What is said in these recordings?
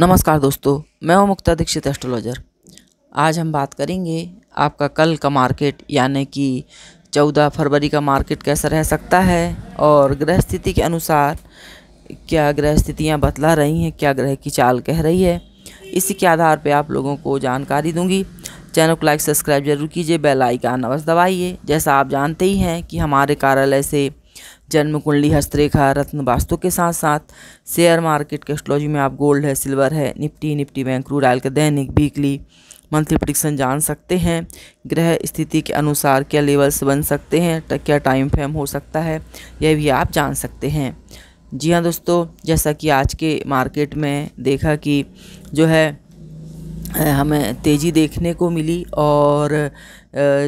नमस्कार दोस्तों मैं हूं मुक्ता दीक्षित एस्ट्रोलॉजर आज हम बात करेंगे आपका कल का मार्केट यानी कि 14 फरवरी का मार्केट कैसा रह सकता है और ग्रह स्थिति के अनुसार क्या ग्रह स्थितियां बतला रही हैं क्या ग्रह की चाल कह रही है इसी के आधार पर आप लोगों को जानकारी दूंगी चैनल को लाइक सब्सक्राइब जरूर कीजिए बेल आइकान अवश्य दबाइए जैसा आप जानते ही हैं कि हमारे कार्यालय से जन्म कुंडली हस्तरेखा रत्न वास्तु के साथ साथ शेयर मार्केट के एस्ट्रोलॉजी में आप गोल्ड है सिल्वर है निफ्टी निफ्टी बैंक रूरल का दैनिक वीकली मंथली प्रडिक्शन जान सकते हैं ग्रह स्थिति के अनुसार क्या लेवल्स बन सकते हैं क्या टाइम फ्रेम हो सकता है यह भी आप जान सकते हैं जी हाँ दोस्तों जैसा कि आज के मार्केट में देखा कि जो है हमें तेज़ी देखने को मिली और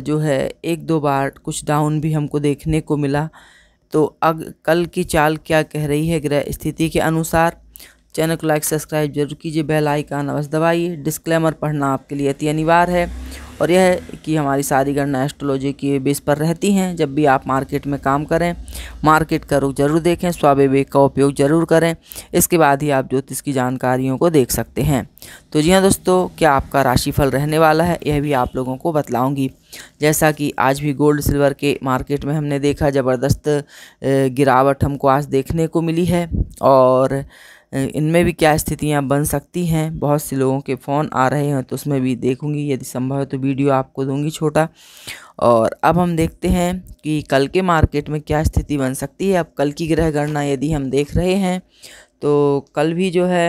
जो है एक दो बार कुछ डाउन भी हमको देखने को मिला तो अब कल की चाल क्या कह रही है ग्रह स्थिति के अनुसार चैनल को लाइक सब्सक्राइब जरूर कीजिए बेल आइकन अवश्य दबाइए डिस्क्लेमर पढ़ना आपके लिए अति अनिवार्य है और यह है कि हमारी सारी गणना एस्ट्रोलॉजी के बेस पर रहती हैं जब भी आप मार्केट में काम करें मार्केट का रुख जरूर देखें स्वाविवेक का उपयोग जरूर करें इसके बाद ही आप ज्योतिष की जानकारियों को देख सकते हैं तो जी हाँ दोस्तों क्या आपका राशिफल रहने वाला है यह भी आप लोगों को बतलाऊँगी जैसा कि आज भी गोल्ड सिल्वर के मार्केट में हमने देखा ज़बरदस्त गिरावट हमको आज देखने को मिली है और इनमें भी क्या स्थितियां बन सकती हैं बहुत से लोगों के फ़ोन आ रहे हैं तो उसमें भी देखूंगी यदि संभव है तो वीडियो आपको दूंगी छोटा और अब हम देखते हैं कि कल के मार्केट में क्या स्थिति बन सकती है अब कल की ग्रह गणना यदि हम देख रहे हैं तो कल भी जो है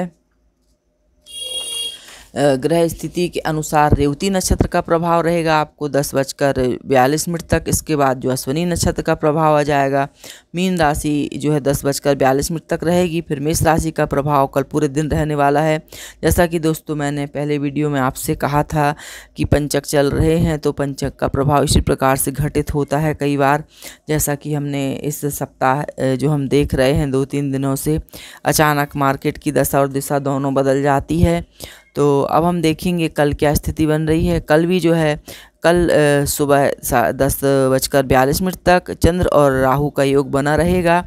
ग्रह स्थिति के अनुसार रेवती नक्षत्र का प्रभाव रहेगा आपको दस बजकर बयालीस मिनट तक इसके बाद जो अश्वनी नक्षत्र का प्रभाव आ जाएगा मीन राशि जो है दस बजकर बयालीस मिनट तक रहेगी फिर मेष राशि का प्रभाव कल पूरे दिन रहने वाला है जैसा कि दोस्तों मैंने पहले वीडियो में आपसे कहा था कि पंचक चल रहे हैं तो पंचक का प्रभाव इसी प्रकार से घटित होता है कई बार जैसा कि हमने इस सप्ताह जो हम देख रहे हैं दो तीन दिनों से अचानक मार्केट की दशा और दिशा दोनों बदल जाती है तो अब हम देखेंगे कल क्या स्थिति बन रही है कल भी जो है कल सुबह दस बजकर बयालीस मिनट तक चंद्र और राहु का योग बना रहेगा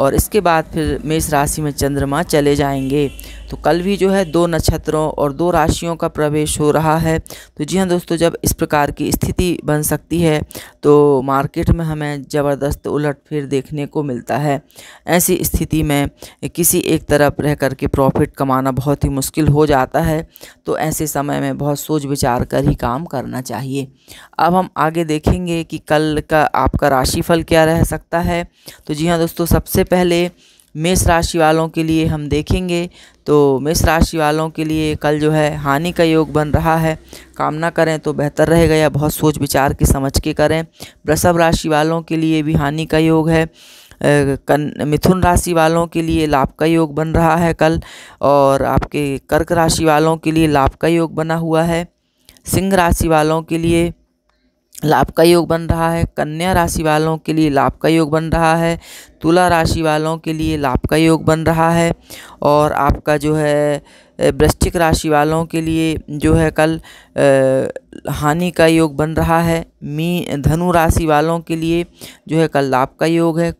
और इसके बाद फिर मेष राशि में चंद्रमा चले जाएंगे तो कल भी जो है दो नक्षत्रों और दो राशियों का प्रवेश हो रहा है तो जी हाँ दोस्तों जब इस प्रकार की स्थिति बन सकती है तो मार्केट में हमें ज़बरदस्त उलट फिर देखने को मिलता है ऐसी स्थिति में किसी एक तरफ रह कर के प्रॉफिट कमाना बहुत ही मुश्किल हो जाता है तो ऐसे समय में बहुत सोच विचार कर ही काम करना चाहिए अब हम आगे देखेंगे कि कल का आपका राशिफल क्या रह सकता है तो जी हाँ दोस्तों सबसे पहले मेष राशि वालों के लिए हम देखेंगे तो मेष राशि वालों के लिए कल जो है हानि का योग बन रहा है कामना करें तो बेहतर रहेगा या बहुत सोच विचार के समझ के करें वृषभ राशि वालों के लिए भी हानि का योग है कन मिथुन राशि वालों के लिए लाभ का योग बन रहा है कल और आपके कर्क राशि वालों के लिए लाभ का योग बना हुआ है सिंह राशि वालों के लिए लाभ का योग बन रहा है कन्या राशि वालों के लिए लाभ का योग बन रहा है तुला राशि वालों के लिए लाभ का योग बन रहा है और आपका जो है वृश्चिक राशि वालों के लिए जो है कल हानि का योग बन रहा है मी धनु राशि वालों के लिए जो है कल लाभ का योग है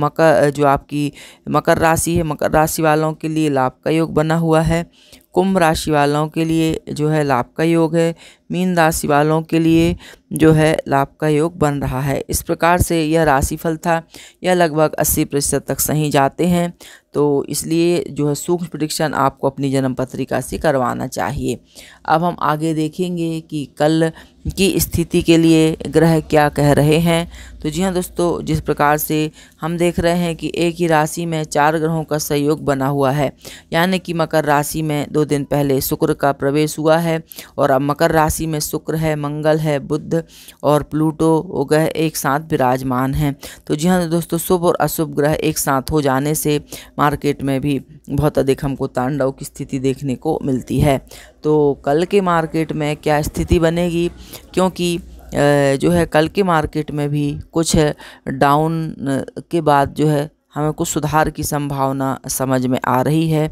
मकर जो आपकी मकर राशि है मकर राशि वालों के लिए लाभ का योग बना हुआ है कुंभ राशि वालों के लिए जो है लाभ का योग है मीन राशि वालों के लिए जो है लाभ का योग बन रहा है इस प्रकार से यह राशिफल था यह लगभग 80 प्रतिशत तक सही जाते हैं तो इसलिए जो है सूक्ष्म प्रिडिक्शन आपको अपनी जन्म पत्रिका से करवाना चाहिए अब हम आगे देखेंगे कि कल की स्थिति के लिए ग्रह क्या कह रहे हैं तो जी हाँ दोस्तों जिस प्रकार से हम देख रहे हैं कि एक ही राशि में चार ग्रहों का सहयोग बना हुआ है यानी कि मकर राशि में दो दिन पहले शुक्र का प्रवेश हुआ है और अब मकर राशि में शुक्र है मंगल है बुद्ध और प्लूटो ग्रह एक साथ विराजमान हैं तो जी हाँ दोस्तों शुभ और अशुभ ग्रह एक साथ हो जाने से मार्केट में भी बहुत अधिक हमको तांडव की स्थिति देखने को मिलती है तो कल के मार्केट में क्या स्थिति बनेगी क्योंकि जो है कल के मार्केट में भी कुछ डाउन के बाद जो है हमें कुछ सुधार की संभावना समझ में आ रही है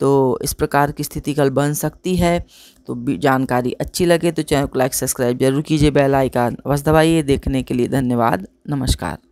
तो इस प्रकार की स्थिति कल बन सकती है तो जानकारी अच्छी लगे तो चैनल को लाइक सब्सक्राइब जरूर कीजिए बेल आइकन बस दबाइए देखने के लिए धन्यवाद नमस्कार